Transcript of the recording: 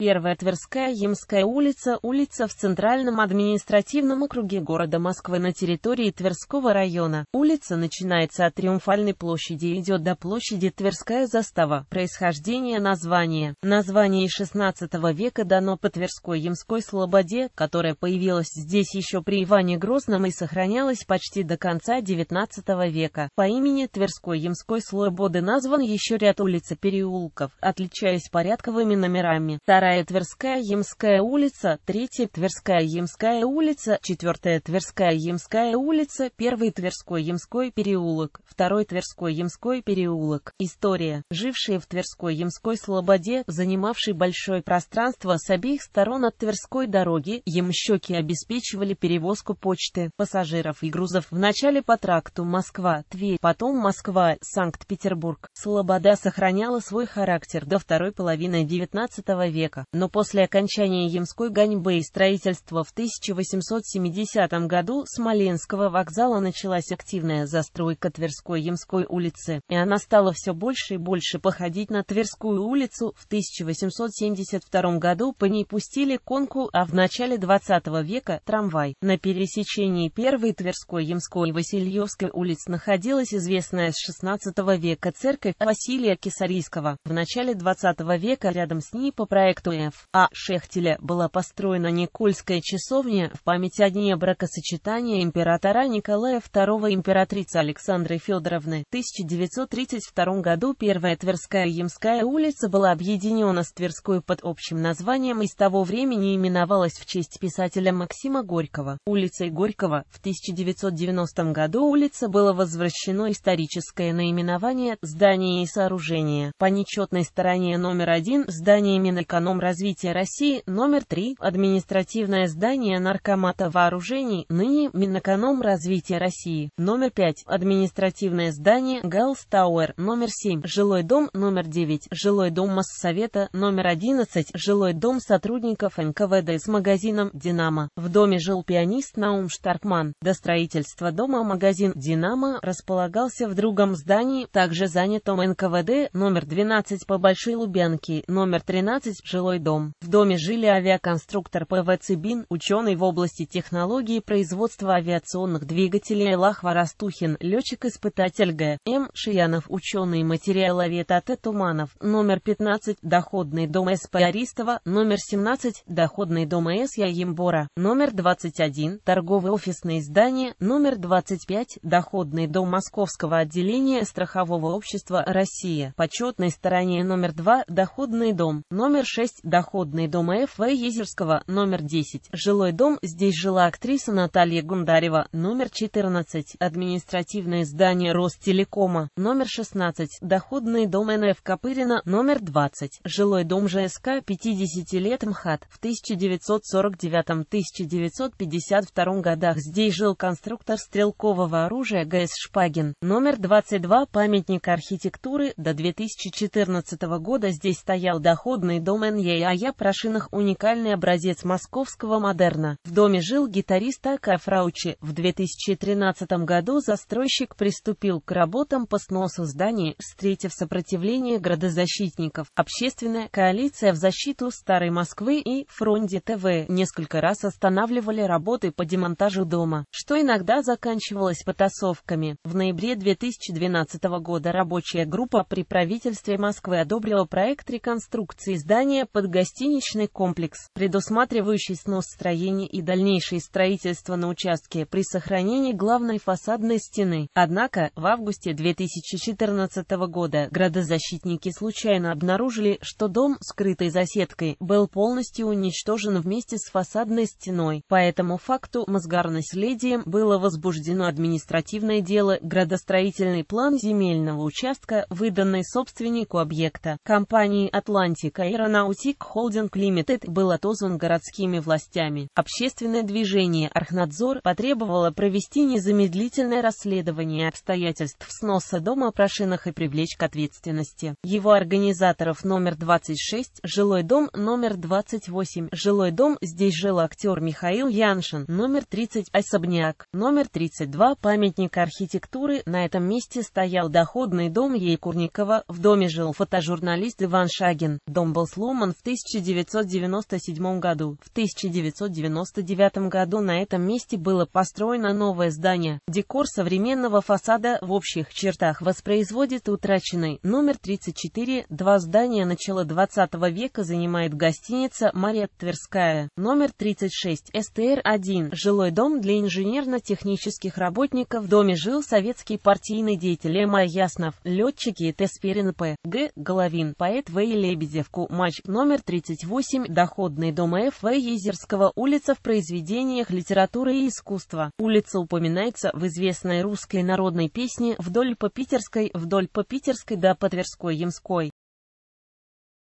Первая Тверская Ямская улица – улица в Центральном административном округе города Москвы на территории Тверского района. Улица начинается от Триумфальной площади и идет до площади Тверская застава. Происхождение названия. Название XVI века дано по Тверской Ямской слободе, которая появилась здесь еще при Иване Грозном и сохранялась почти до конца XIX века. По имени Тверской Ямской слободы назван еще ряд улиц и переулков, отличаясь порядковыми номерами. Вторая 2 Тверская Ямская улица, 3 Тверская Ямская улица, 4 Тверская Ямская улица, 1 Тверской Ямской переулок, 2 Тверской Ямской переулок. История. Жившие в Тверской Ямской Слободе, занимавшей большое пространство с обеих сторон от Тверской дороги, ямщики обеспечивали перевозку почты, пассажиров и грузов вначале по тракту Москва-Тверь, потом Москва-Санкт-Петербург. Слобода сохраняла свой характер до второй половины XIX века. Востока, но после окончания Ямской гоньбы и строительства в 1870 году Смоленского вокзала началась активная застройка Тверской Ямской улицы, и она стала все больше и больше походить на Тверскую улицу. В 1872 году по ней пустили конку, а в начале 20 века – трамвай. На пересечении Первой Тверской Ямской и Васильевской улиц находилась известная с 16 века церковь Василия Кесарийского. В начале 20 века рядом с ней по проекту Ф. А. Шехтеля была построена Никольская часовня в память о дне бракосочетания императора Николая II и императрицы Александры Федоровны. В 1932 году Первая Тверская Ямская улица была объединена с Тверской под общим названием и с того времени именовалась в честь писателя Максима Горького. Улицей Горького в 1990 году улица была возвращено историческое наименование здания и сооружения. По нечетной стороне номер один здание Минэконом развития России номер 3, административное здание Наркомата вооружений, ныне Минэкономразвития России, номер 5, административное здание Галс Тауэр, номер 7, жилой дом номер 9, жилой дом Моссовета, номер 11, жилой дом сотрудников НКВД с магазином «Динамо». В доме жил пианист Наум Штаркман. До строительства дома магазин «Динамо» располагался в другом здании, также занятом НКВД, номер 12 по Большой Лубянке, номер 13 жилой жилой дом. В доме жили авиаконструктор П.В. Цибин, ученый в области технологии производства авиационных двигателей Элах Воростухин, летчик-испытатель Г.М. М. Шиянов, ученый материаловед Т. Туманов, номер 15, доходный дом С. П. Аристова, номер 17, доходный дом С. Яембора, номер 21, торговый офисное здание, номер 25, доходный дом Московского отделения страхового общества «Россия», почетной стороне номер 2, доходный дом, номер 6, часть доходной дома Ф.В. Езерского, номер 10. Жилой дом, здесь жила актриса Наталья Гундарева, номер 14. Административное здание Ростелекома, номер 16. Доходный дом Н.Ф. Копырина, номер 20. Жилой дом ЖСК, 50 лет МХАТ. В 1949-1952 годах здесь жил конструктор стрелкового оружия Г.С. Шпагин, номер 22. Памятник архитектуры, до 2014 года здесь стоял доходный дом Н ей Ая Прошиных уникальный образец московского модерна. В доме жил гитарист Ака Фраучи. В 2013 году застройщик приступил к работам по сносу зданий, встретив сопротивление градозащитников. Общественная коалиция в защиту Старой Москвы и Фронде ТВ несколько раз останавливали работы по демонтажу дома, что иногда заканчивалось потасовками. В ноябре 2012 года рабочая группа при правительстве Москвы одобрила проект реконструкции здания под гостиничный комплекс, предусматривающий снос строений и дальнейшее строительство на участке при сохранении главной фасадной стены. Однако, в августе 2014 года градозащитники случайно обнаружили, что дом, скрытый за сеткой, был полностью уничтожен вместе с фасадной стеной. По этому факту Мосгарнаследием было возбуждено административное дело градостроительный план земельного участка, выданный собственнику объекта, компании «Атлантика Аэронау Тик Холдинг Лимитед был отозван городскими властями. Общественное движение «Архнадзор» потребовало провести незамедлительное расследование обстоятельств сноса дома о прошинах и привлечь к ответственности. Его организаторов номер 26, жилой дом номер 28, жилой дом, здесь жил актер Михаил Яншин, номер 30, особняк, номер 32, памятник архитектуры, на этом месте стоял доходный дом Ейкурникова, в доме жил фотожурналист Иван Шагин, дом был сломан, в 1997 году. В 1999 году на этом месте было построено новое здание. Декор современного фасада в общих чертах воспроизводит утраченный номер 34. Два здания начала 20 века занимает гостиница «Мария Тверская». Номер 36 СТР-1. Жилой дом для инженерно-технических работников. В доме жил советский партийный деятель Эма Яснов, летчики Теспирин П. Г. Головин, поэт В. Лебедев, Кумач, но номер 38, доходный дом Ф.В. Езерского, улица в произведениях литературы и искусства. Улица упоминается в известной русской народной песне «Вдоль по Питерской», «Вдоль по Питерской» да по Тверской Ямской.